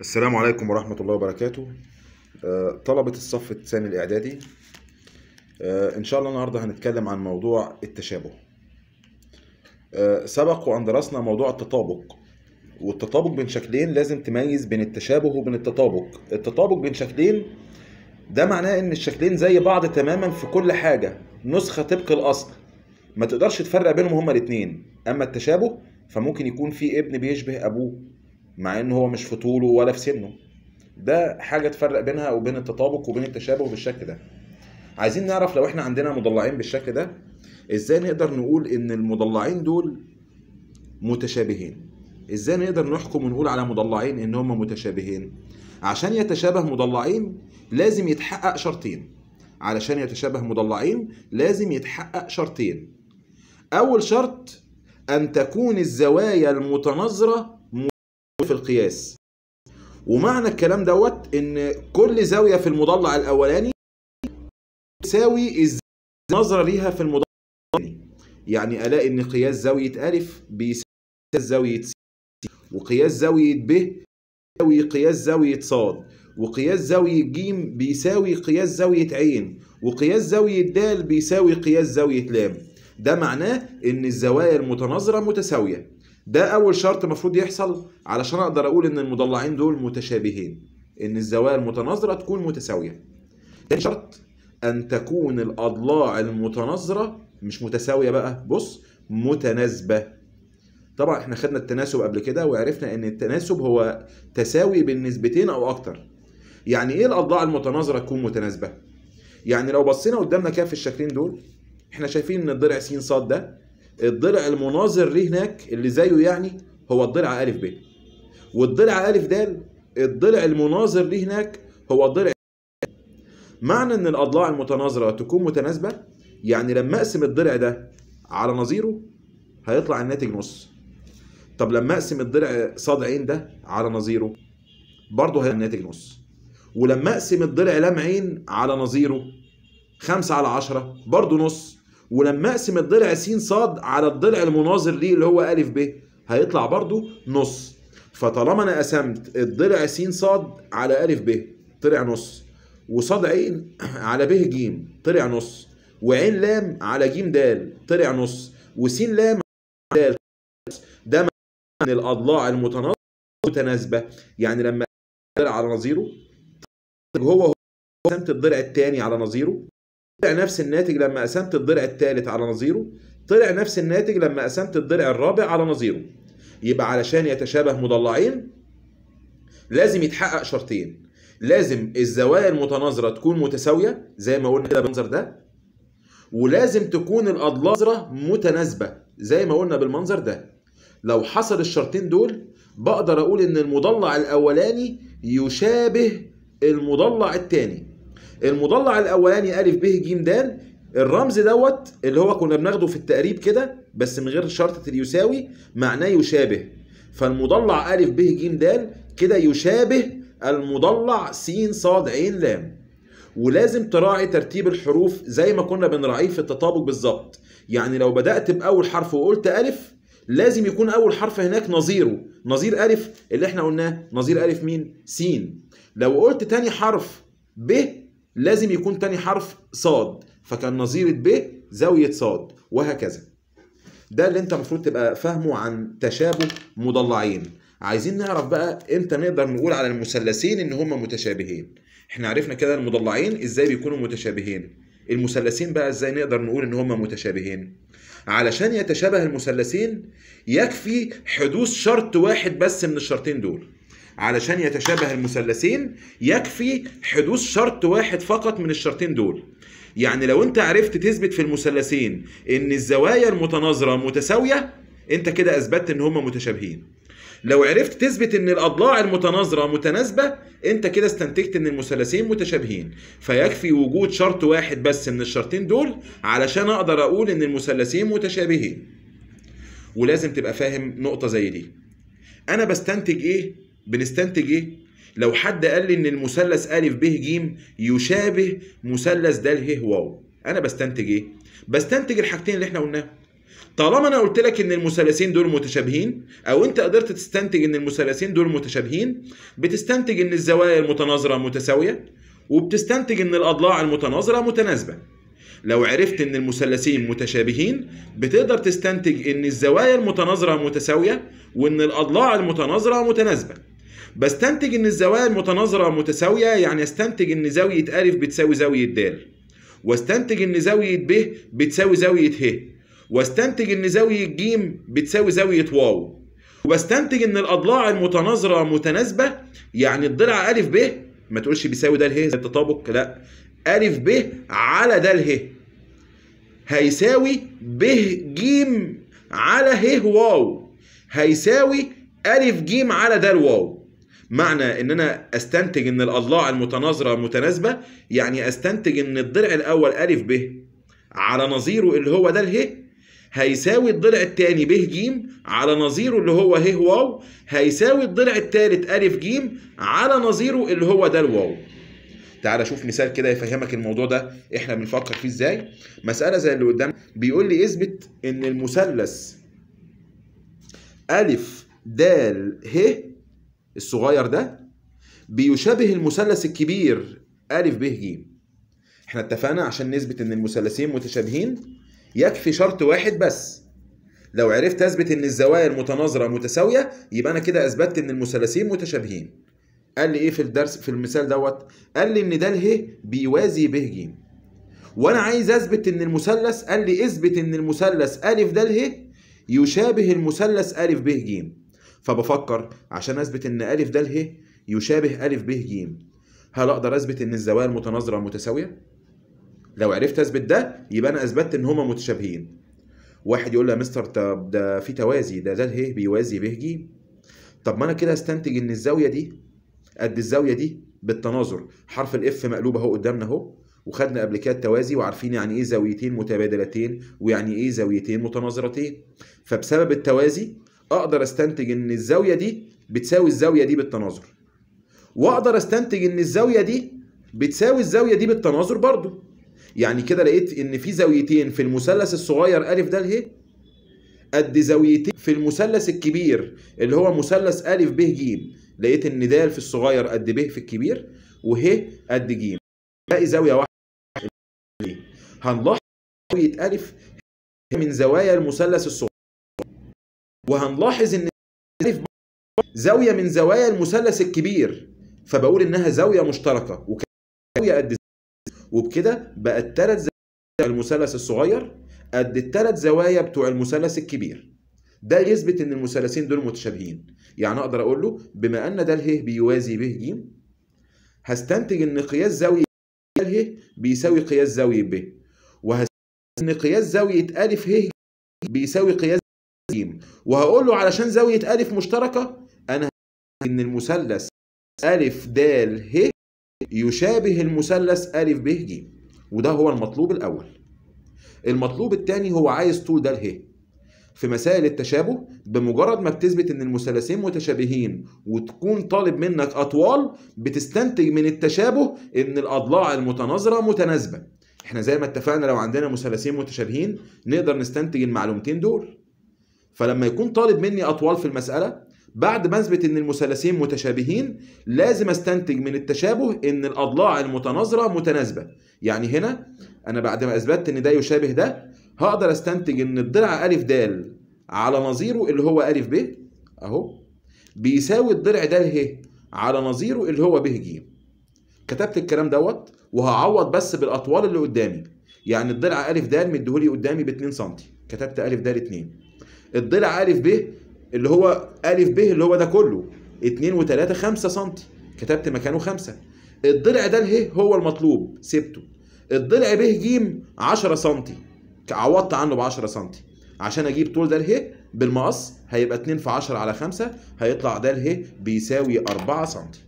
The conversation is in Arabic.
السلام عليكم ورحمة الله وبركاته آه، طلبة الصف الثاني الإعدادي آه، إن شاء الله النهاردة هنتكلم عن موضوع التشابه آه، سبق وأن درسنا موضوع التطابق والتطابق بين شكلين لازم تميز بين التشابه وبين التطابق التطابق بين شكلين ده معناه إن الشكلين زي بعض تماما في كل حاجة نسخة طبق الأصل ما تقدرش تفرق بينهم هما الاتنين أما التشابه فممكن يكون في ابن بيشبه أبوه مع ان هو مش في طوله ولا في سنه ده حاجه تفرق بينها وبين التطابق وبين التشابه بالشكل ده عايزين نعرف لو احنا عندنا مضلعين بالشكل ده ازاي نقدر نقول ان المضلعين دول متشابهين ازاي نقدر نحكم ونقول على مضلعين ان هم متشابهين عشان يتشابه مضلعين لازم يتحقق شرطين علشان يتشابه مضلعين لازم يتحقق شرطين اول شرط ان تكون الزوايا المتناظره في القياس ومعنى الكلام دوت ان كل زاويه في المضلع الاولاني تساوي النظره ليها في المضلع الثاني يعني الاقي ان قياس زاويه الف بيساوي زاويه س وقياس زاويه ب بيساوي قياس زاويه ص وقياس زاويه ج بيساوي قياس زاويه ع وقياس زاويه د بيساوي قياس زاويه ل ده معناه ان الزوايا المتناظره متساويه ده اول شرط المفروض يحصل علشان اقدر اقول ان المضلعين دول متشابهين ان الزوايا المتناظره تكون متساويه تاني شرط ان تكون الاضلاع المتناظره مش متساويه بقى بص متناسبه طبعا احنا خدنا التناسب قبل كده وعرفنا ان التناسب هو تساوي بين نسبتين او اكتر يعني ايه الاضلاع المتناظره تكون متناسبه يعني لو بصينا قدامنا كده في الشكلين دول احنا شايفين ان الضلع س ص ده الضلع المناظر ليه هناك اللي زيه يعني هو الضلع ألف ب والضلع ألف د الضلع المناظر ليه هناك هو الضلع معنى ان الاضلاع المتناظره تكون متناسبه يعني لما اقسم الضلع ده على نظيره هيطلع الناتج نص طب لما اقسم الضلع ص ع ده على نظيره برضه هيطلع الناتج نص ولما اقسم الضلع لام ع على نظيره 5 على 10 برضه نص ولما اقسم الضلع س ص على الضلع المناظر ليه اللي هو ا ب هيطلع برضو نص فطالما انا قسمت الضلع س ص على ا ب طلع نص وص ع على ب ج طلع نص وعين ل على ج د طلع نص وس ل على د ده ان الاضلاع المتناظره متناسبه يعني لما الضلع على نظيره هو هو قسمت الضلع الثاني على نظيره طلع نفس الناتج لما قسمت الضلع الثالث على نظيره طلع نفس الناتج لما قسمت الضلع الرابع على نظيره يبقى علشان يتشابه مضلعين لازم يتحقق شرطين لازم الزوايا المتناظرة تكون متساوية زي ما قلنا كده بالمنظر ده ولازم تكون الأضلاع متناسبة زي ما قلنا بالمنظر ده لو حصل الشرطين دول بقدر أقول إن المضلع الأولاني يشابه المضلع الثاني المضلع الاولاني الف ب ج د الرمز دوت اللي هو كنا بناخده في التقريب كده بس من غير شرطة اليساوي معناه يشابه فالمضلع أ ب ج د كده يشابه المضلع س ص ع ل ولازم تراعي ترتيب الحروف زي ما كنا بنراعيه في التطابق بالظبط يعني لو بدأت بأول حرف وقلت ألف لازم يكون أول حرف هناك نظيره نظير ألف اللي احنا قلناه نظير ألف مين؟ س لو قلت تاني حرف ب لازم يكون تاني حرف صاد فكان نظيرة ب زاوية صاد وهكذا ده اللي انت المفروض تبقى فاهمه عن تشابه مضلعين عايزين نعرف بقى امتى نقدر نقول على المثلثين ان هم متشابهين احنا عرفنا كده المضلعين ازاي بيكونوا متشابهين المثلثين بقى ازاي نقدر نقول ان هم متشابهين علشان يتشابه المثلثين يكفي حدوث شرط واحد بس من الشرطين دول علشان يتشابه المثلثين يكفي حدوث شرط واحد فقط من الشرطين دول يعني لو انت عرفت تثبت في المثلثين ان الزوايا المتناظره متساويه انت كده اثبتت ان هما متشابهين لو عرفت تثبت ان الاضلاع المتناظره متناسبه انت كده استنتجت ان المثلثين متشابهين فيكفي وجود شرط واحد بس من الشرطين دول علشان اقدر اقول ان المثلثين متشابهين ولازم تبقى فاهم نقطه زي دي انا بستنتج ايه بنستنتج ايه؟ لو حد قال لي ان المثلث ا ب ج يشابه مثلث د ه واو انا بستنتج ايه؟ بستنتج الحاجتين اللي احنا قلناهم طالما انا قلت لك ان المثلثين دول متشابهين او انت قدرت تستنتج ان المثلثين دول متشابهين بتستنتج ان الزوايا المتناظره متساويه وبتستنتج ان الاضلاع المتناظره متناسبه لو عرفت ان المثلثين متشابهين بتقدر تستنتج ان الزوايا المتناظره متساويه وان الاضلاع المتناظره متناسبه بستنتج ان الزوايا المتناظره متساويه يعني استنتج ان زاويه ا بتساوي زاويه د واستنتج ان زاويه ب بتساوي زاويه ه واستنتج ان زاويه ج بتساوي زاويه واو وبستنتج ان الاضلاع المتناظره متناسبه يعني الضلع ا ب ما تقولش بيساوي ده اله التطابق لا ا ب على ده اله هيساوي ب ج على ه واو هيساوي أ ج على د واو معنى ان انا استنتج ان الاضلاع المتناظره متناسبه يعني استنتج ان الضلع الاول الف ب على نظيره اللي هو ده اله هيساوي الضلع الثاني ب ج على نظيره اللي هو ه واو هيساوي الضلع الثالث الف ج على نظيره اللي هو ده الواو تعالى شوف مثال كده يفهمك الموضوع ده احنا بنفكر فيه ازاي مساله زي اللي قدام بيقول لي اثبت ان المثلث ا د ه الصغير ده بيشابه المثلث الكبير أ ب ج احنا اتفقنا عشان نثبت ان المثلثين متشابهين يكفي شرط واحد بس لو عرفت اثبت ان الزوايا المتناظره متساويه يبقى انا كده اثبتت ان المثلثين متشابهين قال لي ايه في الدرس في المثال دوت قال لي ان ده اله بيوازي ب ج وانا عايز اثبت ان المثلث قال لي اثبت ان المثلث ا د ه يشابه المثلث ا ب ج فبفكر عشان اثبت ان الف د ه يشابه الف ب ج هل اقدر اثبت ان الزوايا المتناظره متساويه لو عرفت اثبت ده يبقى انا اثبتت ان هما متشابهين واحد يقول لي يا مستر طب ده في توازي ده ده ه بيوازي ب ج طب ما انا كده استنتج ان الزاويه دي قد الزاويه دي بالتناظر حرف الاف مقلوب اهو قدامنا اهو وخدنا قبل كده التوازي وعارفين يعني ايه زاويتين متبادلتين ويعني ايه زاويتين متناظرتين فبسبب التوازي اقدر استنتج ان الزاويه دي بتساوي الزاويه دي بالتناظر واقدر استنتج ان الزاويه دي بتساوي الزاويه دي بالتناظر برضو يعني كده لقيت ان في زاويتين في المثلث الصغير ا د ه قد زاويتين في المثلث الكبير اللي هو مثلث ا ب ج لقيت ان د في الصغير قد ب في الكبير وه قد ج باقي زاويه واحده هنلاحظ زاويه ا من زوايا المثلث الصغير وهنلاحظ ان زاويه من زوايا المثلث الكبير فبقول انها زاويه مشتركه وزاويه قد وبكده بقت ثلاث زوايا المثلث الصغير قد الثلاث زوايا بتوع المثلث الكبير ده يثبت ان المثلثين دول متشابهين يعني اقدر اقول له بما ان ده اله بيوازي ب ج هستنتج ان قياس زاويه اله بيساوي قياس زاويه ب وهستنتج ان قياس زاويه ا ه بيساوي قياس وهقول له علشان زاويه الف مشتركه انا ان المثلث الف د ه يشابه المثلث الف ب ج وده هو المطلوب الاول المطلوب الثاني هو عايز طول د ه في مسائل التشابه بمجرد ما بتثبت ان المثلثين متشابهين وتكون طالب منك اطوال بتستنتج من التشابه ان الاضلاع المتناظره متناسبه احنا زي ما اتفقنا لو عندنا مثلثين متشابهين نقدر نستنتج المعلومتين دول فلما يكون طالب مني اطوال في المساله بعد ما اثبت ان المثلثين متشابهين لازم استنتج من التشابه ان الاضلاع المتناظره متناسبه يعني هنا انا بعد ما اثبتت ان ده يشابه ده هقدر استنتج ان الضلع ا د على نظيره اللي هو ا ب اهو بيساوي الضلع د ه على نظيره اللي هو ب ج كتبت الكلام دوت وهعوض بس بالاطوال اللي قدامي يعني الضلع ا د مديهولي قدامي ب 2 سم كتبت ا د 2 الضلع ا ب اللي هو ا ب اللي هو ده كله 2 و3 5 سم كتبت مكانه 5 الضلع ده اله هو المطلوب سبته الضلع ب ج 10 سم عوضت عنه ب 10 سم عشان اجيب طول ده اله بالمقص هيبقى 2 في 10 على 5 هيطلع ده اله بيساوي 4 سم